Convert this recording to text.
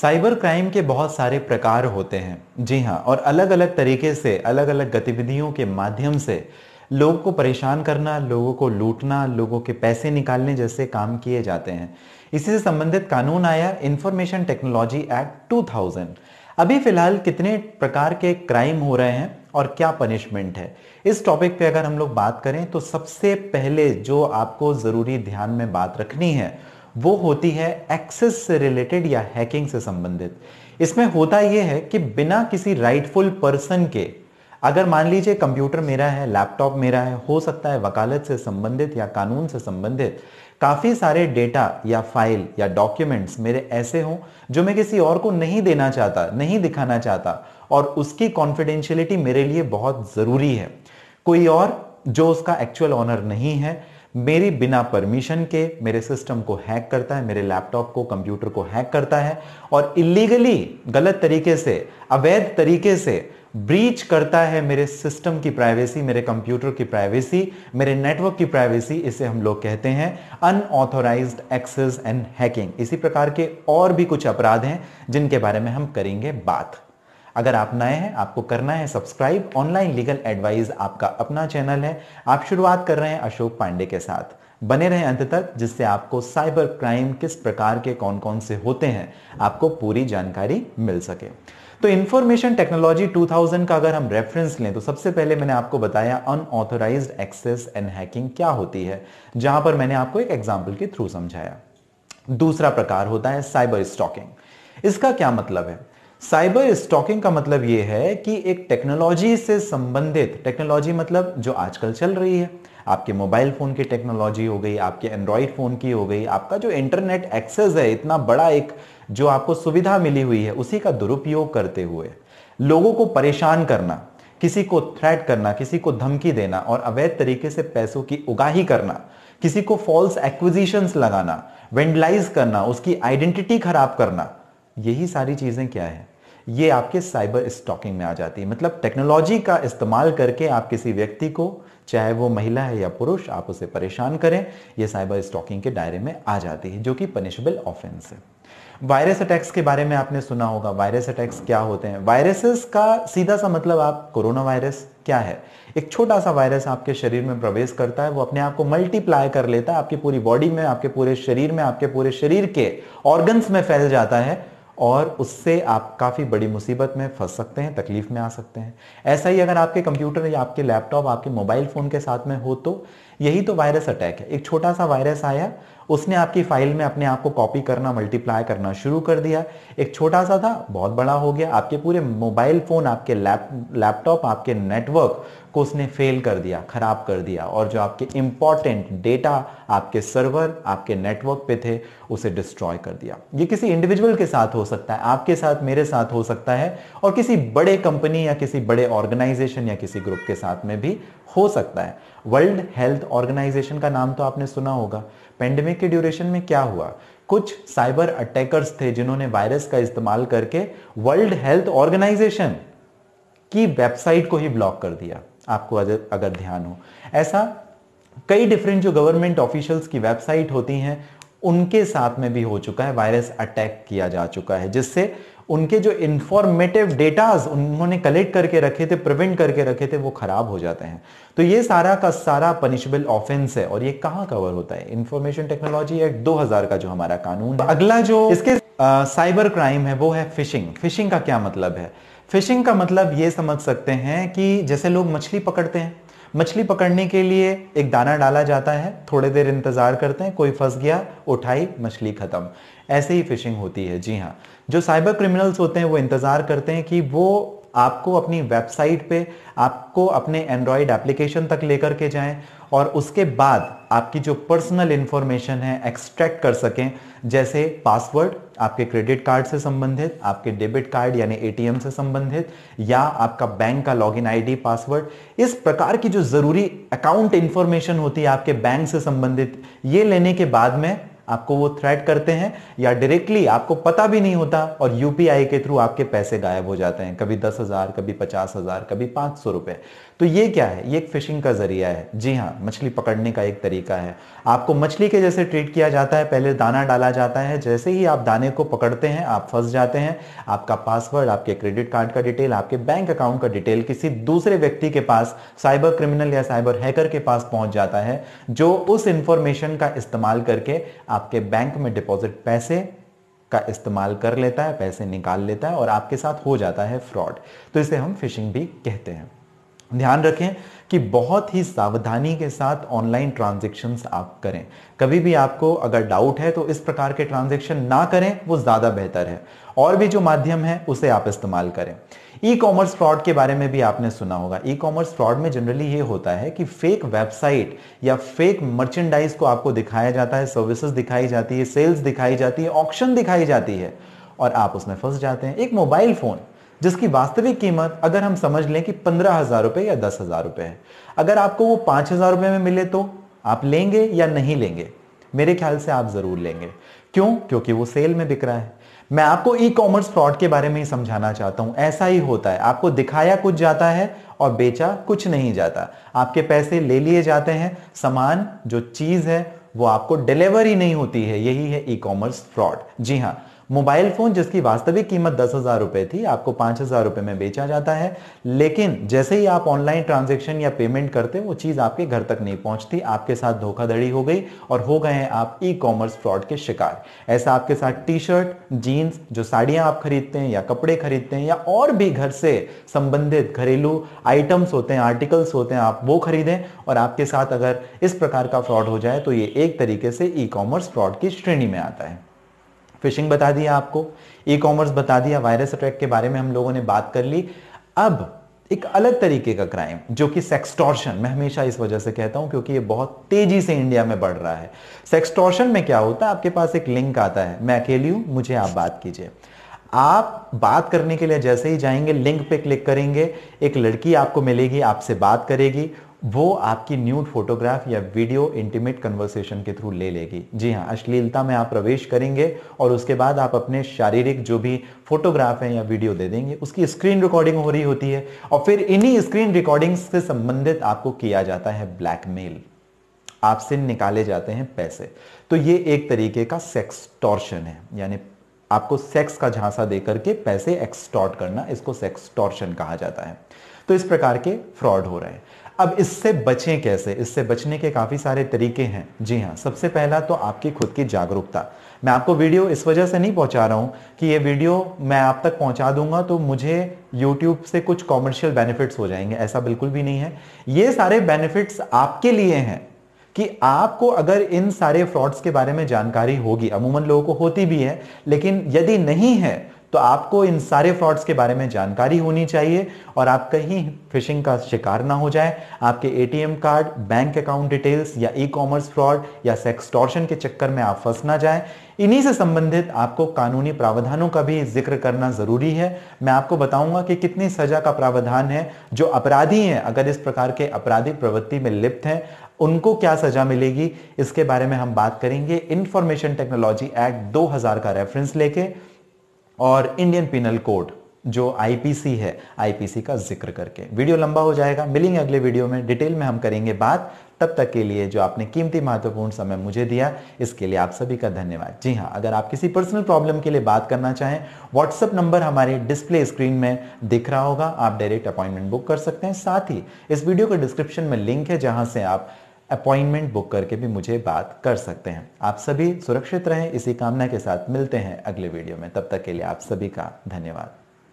cyber crime के बहुत सारे प्रकार होते हैं जी हाँ और अलग अलग तरीके से अलग अलग गतिविधियों के माध्यम से लोगों को परेशान करना लोगों को लूटना लोगों के पैसे निकालने जैसे काम किए जाते हैं इसी से संबंधित कानून आया इंफॉर्मेशन टेक्नोलॉजी एक्ट 2000 अभी फिलहाल कितने प्रकार के क्राइम हो रहे हैं और क्या पनिशमेंट है इस टॉपिक पे अगर हम लोग बात करें तो सबसे पहले जो आपको ज़रूरी ध्यान में बात रखनी है वो होती है एक्सेस से रिलेटेड या हैकिंग से संबंधित इसमें होता यह है कि बिना किसी राइटफुल पर्सन के अगर मान लीजिए कंप्यूटर मेरा है लैपटॉप मेरा है हो सकता है वकालत से संबंधित या कानून से संबंधित काफ़ी सारे डेटा या फाइल या डॉक्यूमेंट्स मेरे ऐसे हों जो मैं किसी और को नहीं देना चाहता नहीं दिखाना चाहता और उसकी कॉन्फिडेंशियलिटी मेरे लिए बहुत ज़रूरी है कोई और जो उसका एक्चुअल ऑनर नहीं है मेरी बिना परमिशन के मेरे सिस्टम को हैक करता है मेरे लैपटॉप को कंप्यूटर को हैक करता है और इलीगली गलत तरीके से अवैध तरीके से ब्रीच करता है मेरे सिस्टम की प्राइवेसी मेरे कंप्यूटर की प्राइवेसी मेरे नेटवर्क की प्राइवेसी इसे हम लोग कहते हैं अनऑथोराइज एक्सेस एंड हैकिंग इसी प्रकार के और भी कुछ अपराध हैं जिनके बारे में हम करेंगे बात अगर आप नए हैं आपको करना है सब्सक्राइब ऑनलाइन लीगल एडवाइज आपका अपना चैनल है आप शुरुआत कर रहे हैं अशोक पांडे के साथ बने रहें अंत तक जिससे आपको साइबर क्राइम किस प्रकार के कौन कौन से होते हैं आपको पूरी जानकारी मिल सके तो इंफॉर्मेशन टेक्नोलॉजी 2000 का अगर हम रेफरेंस लें तो सबसे पहले मैंने आपको बताया अनऑथोराइज एक्सेस एंड हैकिंग क्या होती है जहां पर मैंने आपको एक एग्जाम्पल के थ्रू समझाया दूसरा प्रकार होता है साइबर स्टॉकिंग इसका क्या मतलब है साइबर स्टॉकिंग का मतलब ये है कि एक टेक्नोलॉजी से संबंधित टेक्नोलॉजी मतलब जो आजकल चल रही है आपके मोबाइल फ़ोन की टेक्नोलॉजी हो गई आपके एंड्रॉयड फ़ोन की हो गई आपका जो इंटरनेट एक्सेस है इतना बड़ा एक जो आपको सुविधा मिली हुई है उसी का दुरुपयोग करते हुए लोगों को परेशान करना किसी को थ्रेट करना किसी को धमकी देना और अवैध तरीके से पैसों की उगाही करना किसी को फॉल्स एक्विजिशंस लगाना वेंडलाइज करना उसकी आइडेंटिटी खराब करना यही सारी चीज़ें क्या है ये आपके साइबर स्टॉकिंग में आ जाती है मतलब टेक्नोलॉजी का इस्तेमाल करके आप किसी व्यक्ति को चाहे वो महिला है या पुरुष आप उसे परेशान करें ये साइबर स्टॉकिंग के दायरे में आ जाती है जो कि पनिशेबल ऑफेंस है वायरस अटैक्स के बारे में आपने सुना होगा वायरस अटैक्स क्या होते हैं वायरसेस का सीधा सा मतलब आप कोरोना वायरस क्या है एक छोटा सा वायरस आपके शरीर में प्रवेश करता है वो अपने आप को मल्टीप्लाई कर लेता है आपकी पूरी बॉडी में आपके पूरे शरीर में आपके पूरे शरीर के ऑर्गन्स में फैल जाता है और उससे आप काफ़ी बड़ी मुसीबत में फंस सकते हैं तकलीफ में आ सकते हैं ऐसा ही अगर आपके कंप्यूटर या आपके लैपटॉप आपके मोबाइल फ़ोन के साथ में हो तो यही तो वायरस अटैक है एक छोटा सा वायरस आया उसने आपकी फाइल में अपने आप को कॉपी करना मल्टीप्लाई करना शुरू कर दिया एक छोटा सा था बहुत बड़ा हो गया आपके पूरे मोबाइल फ़ोन आपके लैप लैपटॉप आपके नेटवर्क को उसने फेल कर दिया ख़राब कर दिया और जो आपके इंपॉर्टेंट डेटा आपके सर्वर आपके नेटवर्क पे थे उसे डिस्ट्रॉय कर दिया ये किसी इंडिविजुअल के साथ हो सकता है आपके साथ मेरे साथ हो सकता है और किसी बड़े कंपनी या किसी बड़े ऑर्गेनाइजेशन या किसी ग्रुप के साथ में भी हो सकता है वर्ल्ड हेल्थ ऑर्गेनाइजेशन का नाम तो आपने सुना होगा पेंडेमिक के ड्यूरेशन में क्या हुआ कुछ साइबर अटैकर्स थे जिन्होंने वायरस का इस्तेमाल करके वर्ल्ड हेल्थ ऑर्गेनाइजेशन की वेबसाइट को ही ब्लॉक कर दिया आपको अगर ध्यान हो ऐसा कई डिफरेंट जो गवर्नमेंट ऑफिशियल्स की वेबसाइट होती हैं उनके साथ में भी हो चुका है वायरस अटैक किया जा चुका है जिससे उनके जो इंफॉर्मेटिव डेटाज उन्होंने कलेक्ट करके रखे थे प्रिवेंट करके रखे थे वो खराब हो जाते हैं तो ये सारा का सारा पनिशेबल ऑफेंस है और ये कहाँ कवर होता है इंफॉर्मेशन टेक्नोलॉजी एक्ट 2000 का जो हमारा कानून तो अगला जो इसके आ, साइबर क्राइम है वो है फिशिंग फिशिंग का क्या मतलब है फिशिंग का मतलब ये समझ सकते हैं कि जैसे लोग मछली पकड़ते हैं मछली पकड़ने के लिए एक दाना डाला जाता है थोड़ी देर इंतज़ार करते हैं कोई फंस गया उठाई मछली ख़त्म ऐसे ही फिशिंग होती है जी हाँ जो साइबर क्रिमिनल्स होते हैं वो इंतज़ार करते हैं कि वो आपको अपनी वेबसाइट पे आपको अपने एंड्रॉयड एप्लीकेशन तक लेकर के जाएं और उसके बाद आपकी जो पर्सनल इन्फॉर्मेशन है एक्सट्रैक्ट कर सकें जैसे पासवर्ड आपके क्रेडिट कार्ड से संबंधित आपके डेबिट कार्ड यानी एटीएम से संबंधित या आपका बैंक का लॉगिन आईडी पासवर्ड इस प्रकार की जो ज़रूरी अकाउंट इन्फॉर्मेशन होती है आपके बैंक से संबंधित ये लेने के बाद में आपको वो थ्रेट करते हैं या डायरेक्टली आपको पता भी नहीं होता और यूपीआई के थ्रू आपके पैसे गायब हो जाते हैं कभी दस हज़ार कभी पचास हज़ार कभी पांच सौ रुपए तो ये क्या है ये एक फिशिंग का जरिया है जी हाँ मछली पकड़ने का एक तरीका है आपको मछली के जैसे ट्रीट किया जाता है पहले दाना डाला जाता है जैसे ही आप दाने को पकड़ते हैं आप फंस जाते हैं आपका पासवर्ड आपके क्रेडिट कार्ड का डिटेल आपके बैंक अकाउंट का डिटेल किसी दूसरे व्यक्ति के पास साइबर क्रिमिनल या साइबर हैकर के पास पहुंच जाता है जो उस इंफॉर्मेशन का इस्तेमाल करके आपके बैंक में डिपॉजिट पैसे का इस्तेमाल कर लेता है पैसे निकाल लेता है और आपके साथ हो जाता है फ्रॉड तो इसे हम फिशिंग भी कहते हैं ध्यान रखें कि बहुत ही सावधानी के साथ ऑनलाइन ट्रांजेक्शन्स आप करें कभी भी आपको अगर डाउट है तो इस प्रकार के ट्रांजेक्शन ना करें वो ज़्यादा बेहतर है और भी जो माध्यम है उसे आप इस्तेमाल करें ई कॉमर्स फ्रॉड के बारे में भी आपने सुना होगा ई कॉमर्स फ्रॉड में जनरली ये होता है कि फेक वेबसाइट या फेक मर्चेंडाइज को आपको दिखाया जाता है सर्विसेज दिखाई जाती है सेल्स दिखाई जाती है ऑप्शन दिखाई जाती है और आप उसमें फंस जाते हैं एक मोबाइल फोन जिसकी वास्तविक कीमत अगर हम समझ लें कि पंद्रह हजार रुपये या दस हजार रुपये है अगर आपको वो पाँच हजार रुपये में मिले तो आप लेंगे या नहीं लेंगे मेरे ख्याल से आप ज़रूर लेंगे क्यों क्योंकि वो सेल में बिक रहा है मैं आपको ई कॉमर्स फ्रॉड के बारे में ही समझाना चाहता हूं ऐसा ही होता है आपको दिखाया कुछ जाता है और बेचा कुछ नहीं जाता आपके पैसे ले लिए जाते हैं सामान जो चीज है वो आपको डिलीवर ही नहीं होती है यही है ई कॉमर्स फ्रॉड जी हाँ मोबाइल फोन जिसकी वास्तविक कीमत दस हजार रुपये थी आपको पाँच हजार रुपये में बेचा जाता है लेकिन जैसे ही आप ऑनलाइन ट्रांजेक्शन या पेमेंट करते वो चीज़ आपके घर तक नहीं पहुंचती आपके साथ धोखाधड़ी हो गई और हो गए हैं आप ई कॉमर्स फ्रॉड के शिकार ऐसा आपके साथ टी शर्ट जीन्स जो साड़ियाँ आप खरीदते हैं या कपड़े खरीदते हैं या और भी घर से संबंधित घरेलू आइटम्स होते हैं आर्टिकल्स होते हैं आप वो खरीदें और आपके साथ अगर इस प्रकार का फ्रॉड हो जाए तो ये एक तरीके से ई कॉमर्स फ्रॉड की श्रेणी में आता है फिशिंग बता दिया आपको ई कॉमर्स बता दिया वायरस अटैक के बारे में हम लोगों ने बात कर ली अब एक अलग तरीके का क्राइम जो कि सेक्सटॉर्शन मैं हमेशा इस वजह से कहता हूं क्योंकि ये बहुत तेजी से इंडिया में बढ़ रहा है सेक्सटॉर्शन में क्या होता है आपके पास एक लिंक आता है मैं अकेली हूं मुझे आप बात कीजिए आप बात करने के लिए जैसे ही जाएंगे लिंक पे क्लिक करेंगे एक लड़की आपको मिलेगी आपसे बात करेगी वो आपकी न्यूड फोटोग्राफ या वीडियो इंटीमेट कन्वर्सेशन के थ्रू ले लेगी जी हाँ अश्लीलता में आप प्रवेश करेंगे और उसके बाद आप अपने शारीरिक जो भी फोटोग्राफ है या वीडियो दे देंगे उसकी स्क्रीन रिकॉर्डिंग हो रही होती है और फिर इन्हीं स्क्रीन रिकॉर्डिंग से संबंधित आपको किया जाता है ब्लैकमेल आपसे निकाले जाते हैं पैसे तो ये एक तरीके का सेक्स टॉर्शन है यानी आपको सेक्स का झांसा दे करके पैसे एक्सटॉर्ट करना इसको सेक्स टॉर्शन कहा जाता है तो इस प्रकार के फ्रॉड हो रहे हैं अब इससे बचें कैसे इससे बचने के काफ़ी सारे तरीके हैं जी हाँ सबसे पहला तो आपकी खुद की जागरूकता मैं आपको वीडियो इस वजह से नहीं पहुंचा रहा हूं कि ये वीडियो मैं आप तक पहुंचा दूंगा तो मुझे यूट्यूब से कुछ कॉमर्शियल बेनिफिट्स हो जाएंगे ऐसा बिल्कुल भी नहीं है ये सारे बेनिफिट्स आपके लिए हैं कि आपको अगर इन सारे फ्रॉड्स के बारे में जानकारी होगी अमूमन लोगों को होती भी है लेकिन यदि नहीं है तो आपको इन सारे फ्रॉड्स के बारे में जानकारी होनी चाहिए और आप कहीं फिशिंग का शिकार ना हो जाए आपके ATM card bank account details या ई कॉमर्स फ्रॉड या सेक्सटॉर्शन के चक्कर में आप फंस ना जाए इन्हीं से संबंधित आपको कानूनी प्रावधानों का भी जिक्र करना जरूरी है मैं आपको बताऊंगा कि कितनी सजा का प्रावधान है जो अपराधी हैं अगर इस प्रकार के अपराधी प्रवृत्ति में लिप्त हैं उनको क्या सजा मिलेगी इसके बारे में हम बात करेंगे इंफॉर्मेशन टेक्नोलॉजी एक्ट 2000 का रेफरेंस लेके और इंडियन पिनल कोड जो आईपीसी है आईपीसी का जिक्र करके वीडियो लंबा हो जाएगा मिलेंगे अगले वीडियो में डिटेल में हम करेंगे बात तब तक के लिए जो आपने कीमती महत्वपूर्ण समय मुझे दिया इसके लिए आप सभी का धन्यवाद जी हाँ अगर आप किसी पर्सनल प्रॉब्लम के लिए बात करना चाहें व्हाट्सअप नंबर हमारे डिस्प्ले स्क्रीन में दिख रहा होगा आप डायरेक्ट अपॉइंटमेंट बुक कर सकते हैं साथ ही इस वीडियो के डिस्क्रिप्शन में लिंक है जहां से आप अपॉइंटमेंट बुक करके भी मुझे बात कर सकते हैं आप सभी सुरक्षित रहें इसी कामना के साथ मिलते हैं अगले वीडियो में तब तक के लिए आप सभी का धन्यवाद